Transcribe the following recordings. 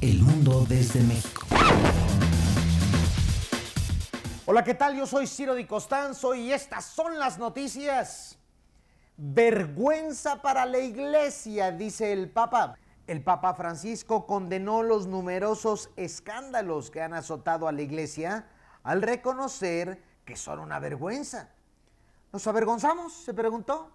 El mundo desde México. Hola, ¿qué tal? Yo soy Ciro Di Costanzo y estas son las noticias. Vergüenza para la iglesia, dice el Papa. El Papa Francisco condenó los numerosos escándalos que han azotado a la iglesia al reconocer que son una vergüenza. ¿Nos avergonzamos? se preguntó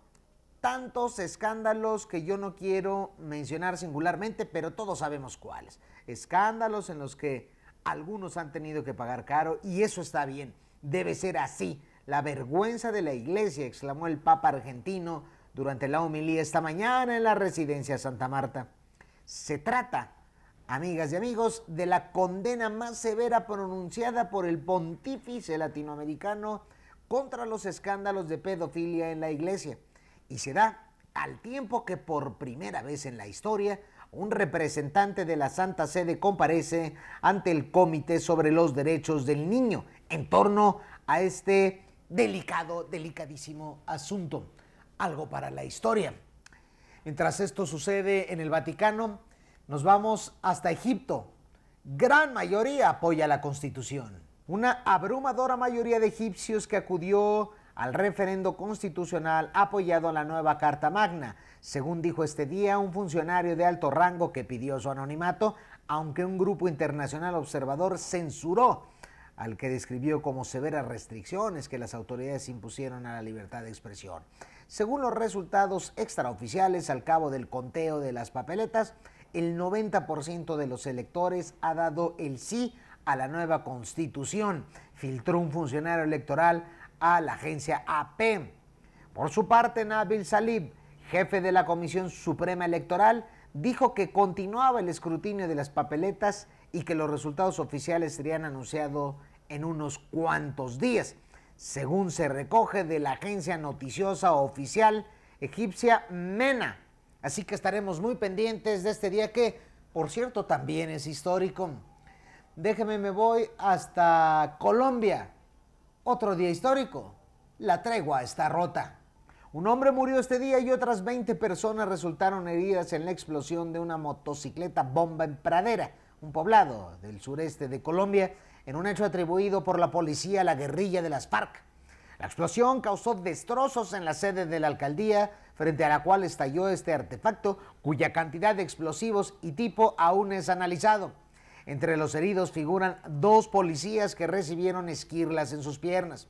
tantos escándalos que yo no quiero mencionar singularmente, pero todos sabemos cuáles. Escándalos en los que algunos han tenido que pagar caro y eso está bien, debe ser así. La vergüenza de la iglesia, exclamó el Papa argentino durante la homilía esta mañana en la residencia Santa Marta. Se trata, amigas y amigos, de la condena más severa pronunciada por el pontífice latinoamericano contra los escándalos de pedofilia en la iglesia y se da al tiempo que por primera vez en la historia un representante de la Santa Sede comparece ante el Comité sobre los Derechos del Niño en torno a este delicado, delicadísimo asunto. Algo para la historia. Mientras esto sucede en el Vaticano, nos vamos hasta Egipto. Gran mayoría apoya la Constitución. Una abrumadora mayoría de egipcios que acudió al referendo constitucional apoyado a la nueva Carta Magna, según dijo este día un funcionario de alto rango que pidió su anonimato, aunque un grupo internacional observador censuró al que describió como severas restricciones que las autoridades impusieron a la libertad de expresión. Según los resultados extraoficiales al cabo del conteo de las papeletas, el 90% de los electores ha dado el sí a la nueva constitución, filtró un funcionario electoral a la agencia AP. E por su parte, Nabil Salib, jefe de la Comisión Suprema Electoral, dijo que continuaba el escrutinio de las papeletas y que los resultados oficiales serían anunciados en unos cuantos días. Según se recoge de la agencia noticiosa oficial egipcia MENA. Así que estaremos muy pendientes de este día que, por cierto, también es histórico. Déjeme, me voy hasta Colombia otro día histórico. La tregua está rota. Un hombre murió este día y otras 20 personas resultaron heridas en la explosión de una motocicleta bomba en Pradera, un poblado del sureste de Colombia, en un hecho atribuido por la policía a la guerrilla de las FARC. La explosión causó destrozos en la sede de la alcaldía, frente a la cual estalló este artefacto, cuya cantidad de explosivos y tipo aún es analizado. Entre los heridos figuran dos policías que recibieron esquirlas en sus piernas.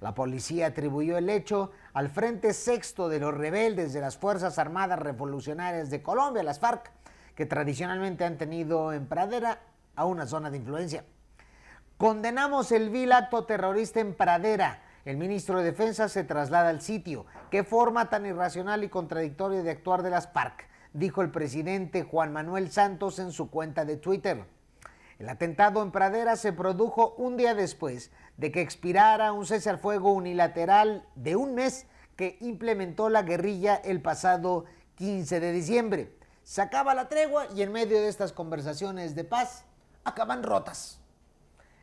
La policía atribuyó el hecho al Frente Sexto de los rebeldes de las Fuerzas Armadas Revolucionarias de Colombia, las FARC, que tradicionalmente han tenido en Pradera a una zona de influencia. Condenamos el vil acto terrorista en Pradera. El ministro de Defensa se traslada al sitio. Qué forma tan irracional y contradictoria de actuar de las FARC, dijo el presidente Juan Manuel Santos en su cuenta de Twitter. El atentado en Pradera se produjo un día después de que expirara un cese al fuego unilateral de un mes que implementó la guerrilla el pasado 15 de diciembre. Se acaba la tregua y en medio de estas conversaciones de paz acaban rotas.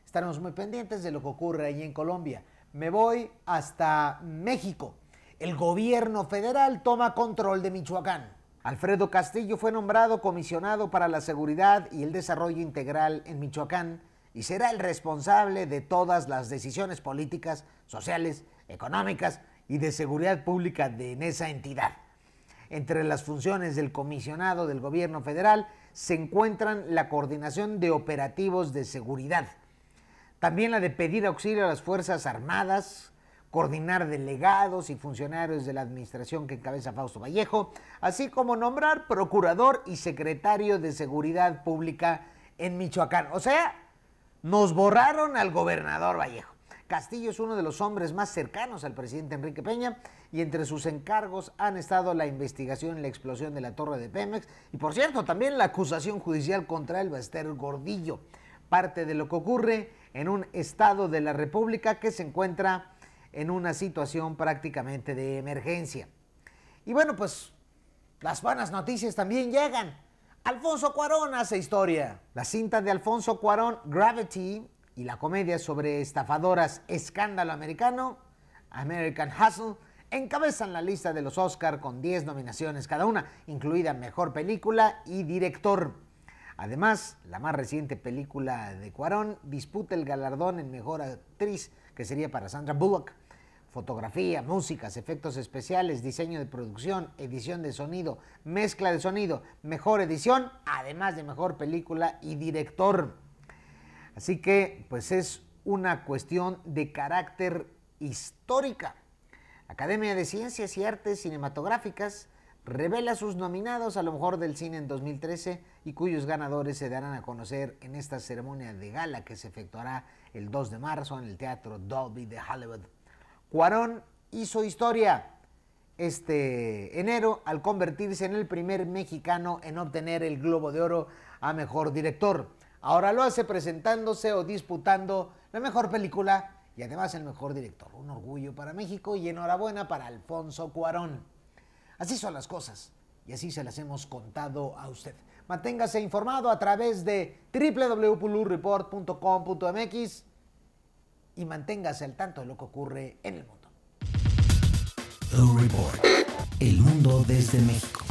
Estaremos muy pendientes de lo que ocurre allí en Colombia. Me voy hasta México. El gobierno federal toma control de Michoacán. Alfredo Castillo fue nombrado comisionado para la seguridad y el desarrollo integral en Michoacán y será el responsable de todas las decisiones políticas, sociales, económicas y de seguridad pública de en esa entidad. Entre las funciones del comisionado del gobierno federal se encuentran la coordinación de operativos de seguridad, también la de pedir auxilio a las Fuerzas Armadas, coordinar delegados y funcionarios de la administración que encabeza Fausto Vallejo, así como nombrar procurador y secretario de Seguridad Pública en Michoacán. O sea, nos borraron al gobernador Vallejo. Castillo es uno de los hombres más cercanos al presidente Enrique Peña y entre sus encargos han estado la investigación y la explosión de la torre de Pemex y por cierto también la acusación judicial contra el Baster Gordillo, parte de lo que ocurre en un estado de la República que se encuentra en una situación prácticamente de emergencia. Y bueno, pues las buenas noticias también llegan. Alfonso Cuarón hace historia. La cinta de Alfonso Cuarón, Gravity, y la comedia sobre estafadoras Escándalo Americano, American Hustle, encabezan la lista de los Oscar con 10 nominaciones cada una, incluida Mejor Película y Director. Además, la más reciente película de Cuarón disputa el galardón en Mejor Actriz, que sería para Sandra Bullock fotografía, músicas, efectos especiales, diseño de producción, edición de sonido, mezcla de sonido, mejor edición, además de mejor película y director. Así que pues es una cuestión de carácter histórica. Academia de Ciencias y Artes Cinematográficas revela sus nominados a lo mejor del cine en 2013 y cuyos ganadores se darán a conocer en esta ceremonia de gala que se efectuará el 2 de marzo en el Teatro Dolby de Hollywood. Cuarón hizo historia este enero al convertirse en el primer mexicano en obtener el Globo de Oro a Mejor Director. Ahora lo hace presentándose o disputando la mejor película y además el mejor director. Un orgullo para México y enhorabuena para Alfonso Cuarón. Así son las cosas y así se las hemos contado a usted. Manténgase informado a través de www.pulurreport.com.mx y manténgase al tanto de lo que ocurre en el mundo. El, mundo desde México.